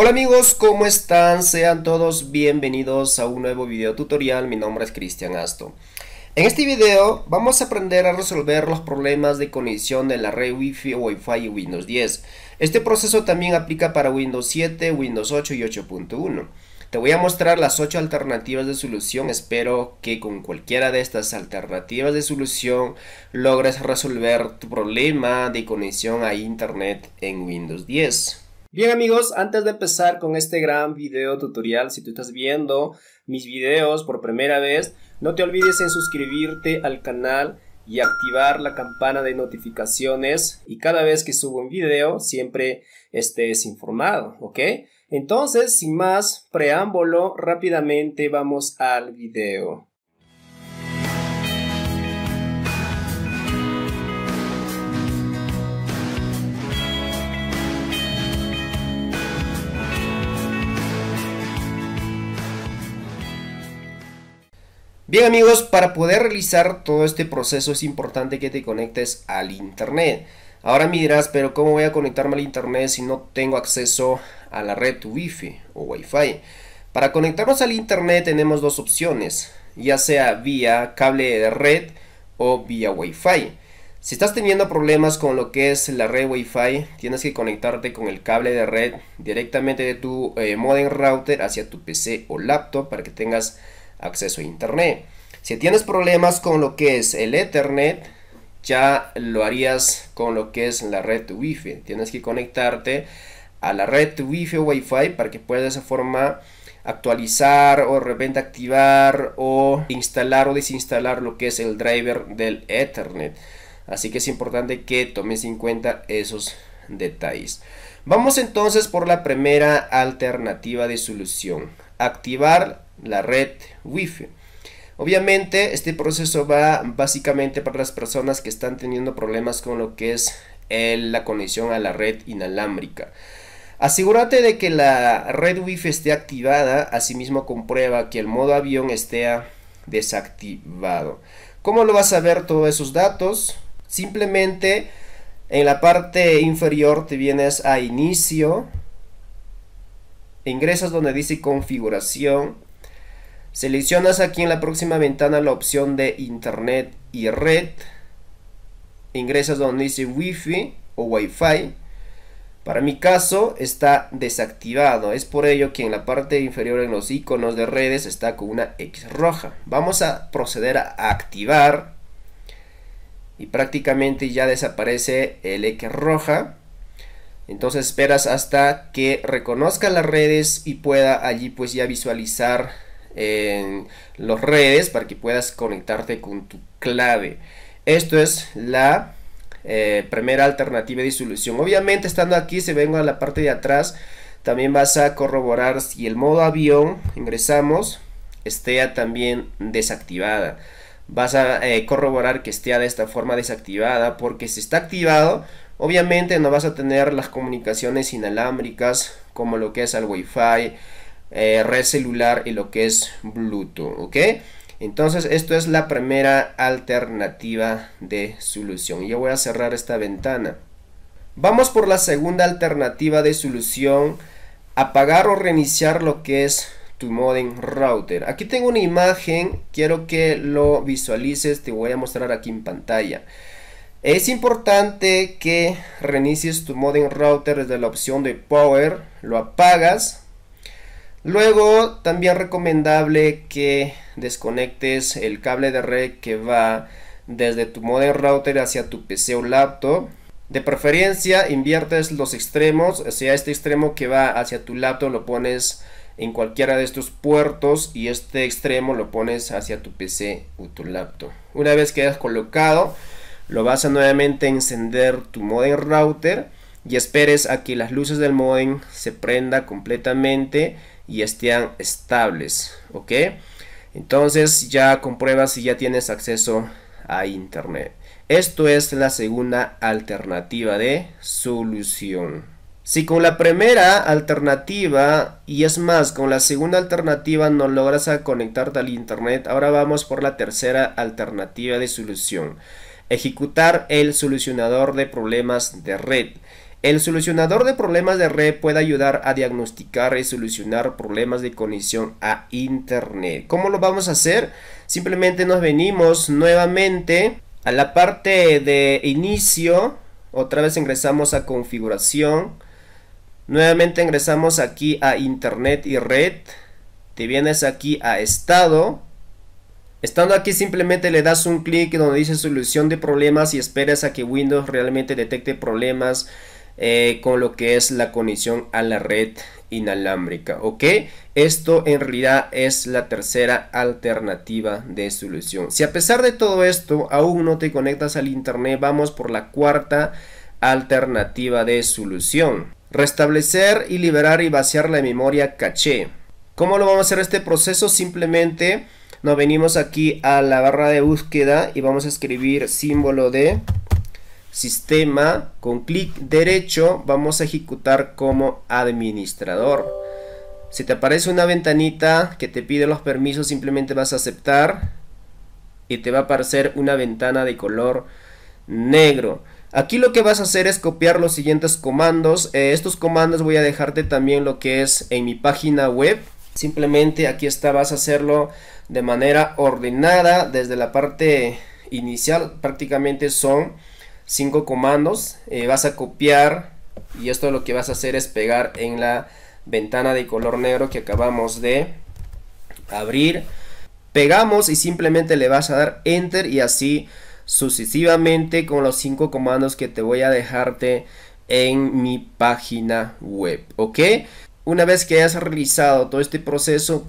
Hola amigos, ¿cómo están? Sean todos bienvenidos a un nuevo video tutorial, mi nombre es Cristian Asto. En este video vamos a aprender a resolver los problemas de conexión de la red Wi-Fi, Wi-Fi y Windows 10. Este proceso también aplica para Windows 7, Windows 8 y 8.1. Te voy a mostrar las 8 alternativas de solución, espero que con cualquiera de estas alternativas de solución logres resolver tu problema de conexión a internet en Windows 10. Bien amigos, antes de empezar con este gran video tutorial, si tú estás viendo mis videos por primera vez, no te olvides en suscribirte al canal y activar la campana de notificaciones y cada vez que subo un video siempre estés informado, ¿ok? Entonces, sin más preámbulo, rápidamente vamos al video. Bien amigos, para poder realizar todo este proceso es importante que te conectes al internet. Ahora me dirás, pero ¿cómo voy a conectarme al internet si no tengo acceso a la red Wi-Fi o Wi-Fi? Para conectarnos al internet tenemos dos opciones, ya sea vía cable de red o vía Wi-Fi. Si estás teniendo problemas con lo que es la red Wi-Fi, tienes que conectarte con el cable de red directamente de tu eh, modem router hacia tu PC o laptop para que tengas acceso a Internet. Si tienes problemas con lo que es el Ethernet, ya lo harías con lo que es la red Wi-Fi. Tienes que conectarte a la red Wi-Fi o Wi-Fi para que puedas de esa forma actualizar o de repente activar o instalar o desinstalar lo que es el driver del Ethernet. Así que es importante que tomes en cuenta esos detalles. Vamos entonces por la primera alternativa de solución. Activar la red Wi-Fi. Obviamente este proceso va básicamente para las personas que están teniendo problemas con lo que es la conexión a la red inalámbrica. Asegúrate de que la red Wi-Fi esté activada, asimismo comprueba que el modo avión esté desactivado. ¿Cómo lo vas a ver todos esos datos? Simplemente en la parte inferior te vienes a inicio, ingresas donde dice configuración Seleccionas aquí en la próxima ventana la opción de Internet y red. Ingresas donde dice Wi-Fi o Wi-Fi. Para mi caso está desactivado, es por ello que en la parte inferior en los iconos de redes está con una X roja. Vamos a proceder a activar y prácticamente ya desaparece el X roja. Entonces esperas hasta que reconozca las redes y pueda allí pues ya visualizar en las redes para que puedas conectarte con tu clave. Esto es la eh, primera alternativa de solución. Obviamente estando aquí, si vengo a la parte de atrás, también vas a corroborar si el modo avión, ingresamos, esté también desactivada. Vas a eh, corroborar que esté de esta forma desactivada porque si está activado, obviamente no vas a tener las comunicaciones inalámbricas como lo que es el wifi eh, red celular y lo que es Bluetooth, ¿ok? Entonces esto es la primera alternativa de solución. Yo voy a cerrar esta ventana. Vamos por la segunda alternativa de solución. Apagar o reiniciar lo que es tu modem router. Aquí tengo una imagen, quiero que lo visualices, te voy a mostrar aquí en pantalla. Es importante que reinicies tu modem router desde la opción de power, lo apagas, Luego también recomendable que desconectes el cable de red que va desde tu modem router hacia tu PC o laptop. De preferencia inviertes los extremos, o sea este extremo que va hacia tu laptop lo pones en cualquiera de estos puertos y este extremo lo pones hacia tu PC o tu laptop. Una vez que hayas colocado lo vas a nuevamente encender tu modem router y esperes a que las luces del modem se prenda completamente y estén estables, ¿ok? Entonces ya comprueba si ya tienes acceso a internet. Esto es la segunda alternativa de solución. Si con la primera alternativa y es más, con la segunda alternativa no logras conectarte al internet, ahora vamos por la tercera alternativa de solución. Ejecutar el solucionador de problemas de red. El solucionador de problemas de red puede ayudar a diagnosticar y solucionar problemas de conexión a Internet. ¿Cómo lo vamos a hacer? Simplemente nos venimos nuevamente a la parte de inicio. Otra vez ingresamos a configuración. Nuevamente ingresamos aquí a Internet y red. Te vienes aquí a estado. Estando aquí simplemente le das un clic donde dice solución de problemas y esperas a que Windows realmente detecte problemas eh, con lo que es la conexión a la red inalámbrica, ¿ok? Esto en realidad es la tercera alternativa de solución. Si a pesar de todo esto aún no te conectas al internet, vamos por la cuarta alternativa de solución. Restablecer y liberar y vaciar la memoria caché. ¿Cómo lo vamos a hacer este proceso? Simplemente nos venimos aquí a la barra de búsqueda y vamos a escribir símbolo de sistema, con clic derecho vamos a ejecutar como administrador. Si te aparece una ventanita que te pide los permisos, simplemente vas a aceptar y te va a aparecer una ventana de color negro. Aquí lo que vas a hacer es copiar los siguientes comandos. Eh, estos comandos voy a dejarte también lo que es en mi página web. Simplemente aquí está, vas a hacerlo de manera ordenada desde la parte inicial. Prácticamente son cinco comandos. Eh, vas a copiar y esto lo que vas a hacer es pegar en la ventana de color negro que acabamos de abrir. Pegamos y simplemente le vas a dar enter y así sucesivamente con los cinco comandos que te voy a dejarte en mi página web. ¿Ok? Una vez que hayas realizado todo este proceso,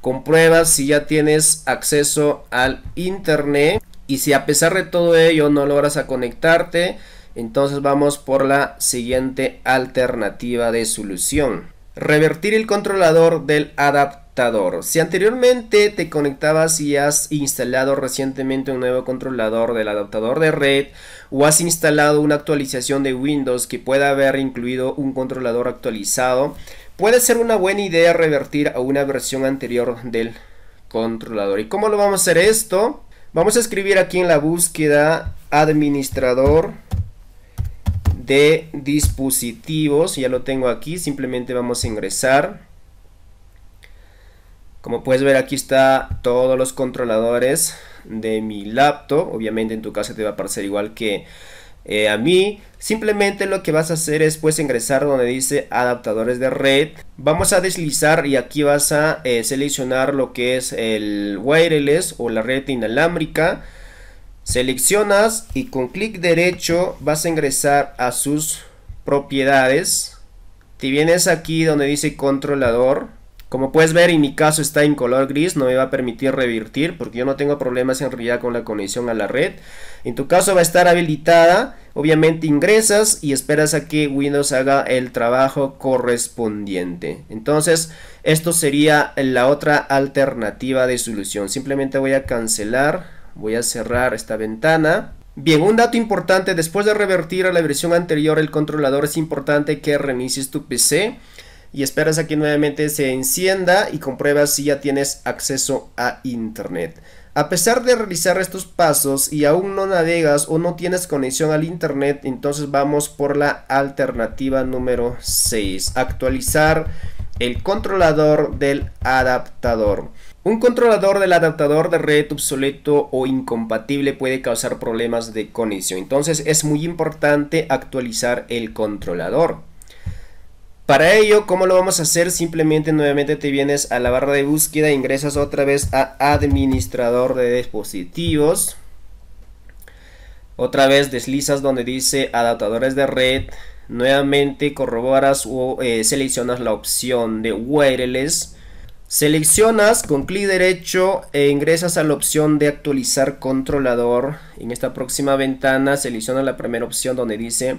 comprueba si ya tienes acceso al internet y si a pesar de todo ello no logras conectarte, entonces vamos por la siguiente alternativa de solución. Revertir el controlador del adaptador. Si anteriormente te conectabas y has instalado recientemente un nuevo controlador del adaptador de red o has instalado una actualización de Windows que pueda haber incluido un controlador actualizado, puede ser una buena idea revertir a una versión anterior del controlador. ¿Y cómo lo vamos a hacer esto? Vamos a escribir aquí en la búsqueda administrador de dispositivos. Ya lo tengo aquí, simplemente vamos a ingresar. Como puedes ver aquí está todos los controladores de mi laptop. Obviamente en tu caso te va a aparecer igual que eh, a mí. Simplemente lo que vas a hacer es pues ingresar donde dice adaptadores de red. Vamos a deslizar y aquí vas a eh, seleccionar lo que es el wireless o la red inalámbrica. Seleccionas y con clic derecho vas a ingresar a sus propiedades. si vienes aquí donde dice controlador como puedes ver en mi caso está en color gris, no me va a permitir revertir porque yo no tengo problemas en realidad con la conexión a la red. En tu caso va a estar habilitada, obviamente ingresas y esperas a que Windows haga el trabajo correspondiente. Entonces esto sería la otra alternativa de solución. Simplemente voy a cancelar, voy a cerrar esta ventana. Bien, un dato importante, después de revertir a la versión anterior el controlador es importante que reinicies tu PC y esperas a que nuevamente se encienda y compruebas si ya tienes acceso a internet. A pesar de realizar estos pasos y aún no navegas o no tienes conexión al internet, entonces vamos por la alternativa número 6, actualizar el controlador del adaptador. Un controlador del adaptador de red obsoleto o incompatible puede causar problemas de conexión, entonces es muy importante actualizar el controlador. Para ello, ¿cómo lo vamos a hacer? Simplemente nuevamente te vienes a la barra de búsqueda, ingresas otra vez a administrador de dispositivos. Otra vez deslizas donde dice adaptadores de red. Nuevamente corroboras o eh, seleccionas la opción de wireless. Seleccionas con clic derecho e ingresas a la opción de actualizar controlador. En esta próxima ventana selecciona la primera opción donde dice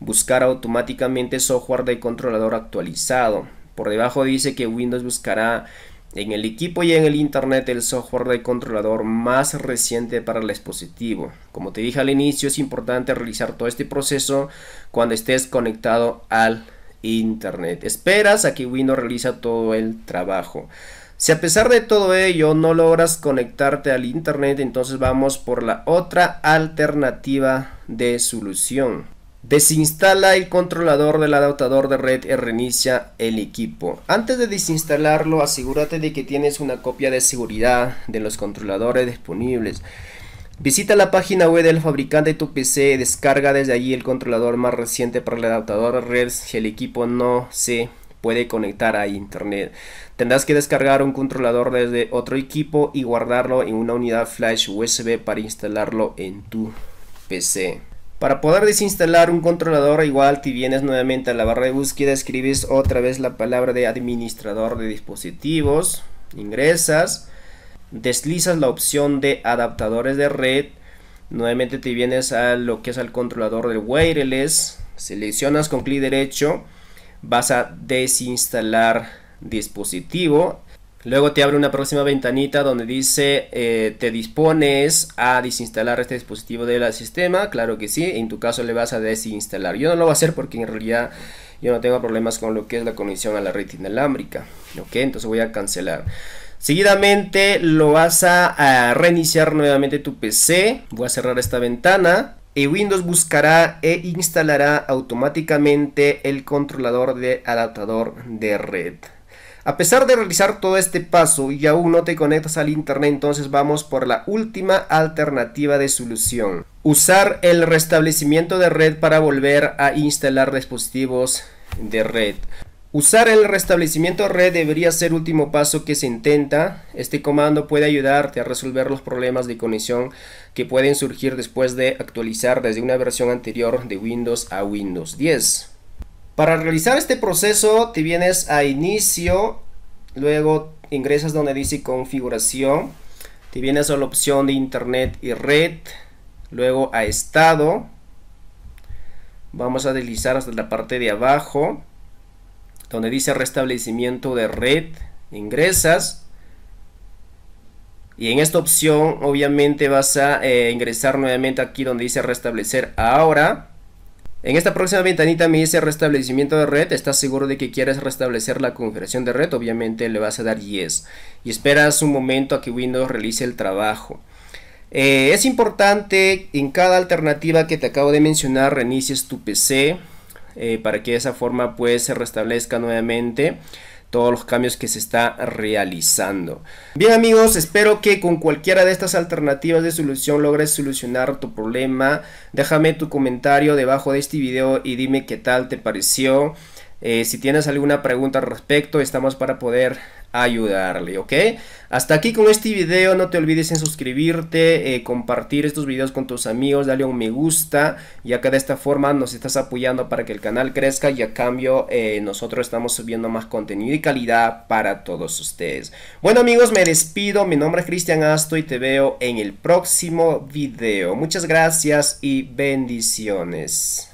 buscar automáticamente software de controlador actualizado. Por debajo dice que Windows buscará en el equipo y en el internet el software de controlador más reciente para el dispositivo. Como te dije al inicio, es importante realizar todo este proceso cuando estés conectado al internet. Esperas a que Windows realiza todo el trabajo. Si a pesar de todo ello no logras conectarte al internet, entonces vamos por la otra alternativa de solución. Desinstala el controlador del adaptador de red y reinicia el equipo. Antes de desinstalarlo, asegúrate de que tienes una copia de seguridad de los controladores disponibles. Visita la página web del fabricante de tu PC y descarga desde allí el controlador más reciente para el adaptador de red si el equipo no se puede conectar a internet. Tendrás que descargar un controlador desde otro equipo y guardarlo en una unidad flash USB para instalarlo en tu PC. Para poder desinstalar un controlador, igual te vienes nuevamente a la barra de búsqueda, escribes otra vez la palabra de administrador de dispositivos, ingresas, deslizas la opción de adaptadores de red, nuevamente te vienes a lo que es al controlador del wireless, seleccionas con clic derecho, vas a desinstalar dispositivo, Luego te abre una próxima ventanita donde dice eh, te dispones a desinstalar este dispositivo del sistema. Claro que sí, en tu caso le vas a desinstalar. Yo no lo voy a hacer porque en realidad yo no tengo problemas con lo que es la conexión a la red inalámbrica. Ok, entonces voy a cancelar. Seguidamente lo vas a reiniciar nuevamente tu PC. Voy a cerrar esta ventana. Y eh, Windows buscará e instalará automáticamente el controlador de adaptador de red. A pesar de realizar todo este paso y aún no te conectas al internet, entonces vamos por la última alternativa de solución. Usar el restablecimiento de red para volver a instalar dispositivos de red. Usar el restablecimiento de red debería ser último paso que se intenta. Este comando puede ayudarte a resolver los problemas de conexión que pueden surgir después de actualizar desde una versión anterior de Windows a Windows 10. Para realizar este proceso te vienes a inicio, luego ingresas donde dice configuración, te vienes a la opción de internet y red, luego a estado, vamos a deslizar hasta la parte de abajo, donde dice restablecimiento de red, ingresas, y en esta opción obviamente vas a eh, ingresar nuevamente aquí donde dice restablecer ahora. En esta próxima ventanita me dice restablecimiento de red. ¿Estás seguro de que quieres restablecer la configuración de red? Obviamente le vas a dar yes. Y esperas un momento a que Windows realice el trabajo. Eh, es importante en cada alternativa que te acabo de mencionar reinicies tu PC eh, para que de esa forma pues se restablezca nuevamente todos los cambios que se está realizando. Bien amigos, espero que con cualquiera de estas alternativas de solución logres solucionar tu problema. Déjame tu comentario debajo de este video y dime qué tal te pareció. Eh, si tienes alguna pregunta al respecto, estamos para poder ayudarle, ¿ok? Hasta aquí con este video, no te olvides en suscribirte, eh, compartir estos videos con tus amigos, dale un me gusta, ya que de esta forma nos estás apoyando para que el canal crezca y a cambio eh, nosotros estamos subiendo más contenido y calidad para todos ustedes. Bueno amigos, me despido, mi nombre es Cristian Asto y te veo en el próximo video. Muchas gracias y bendiciones.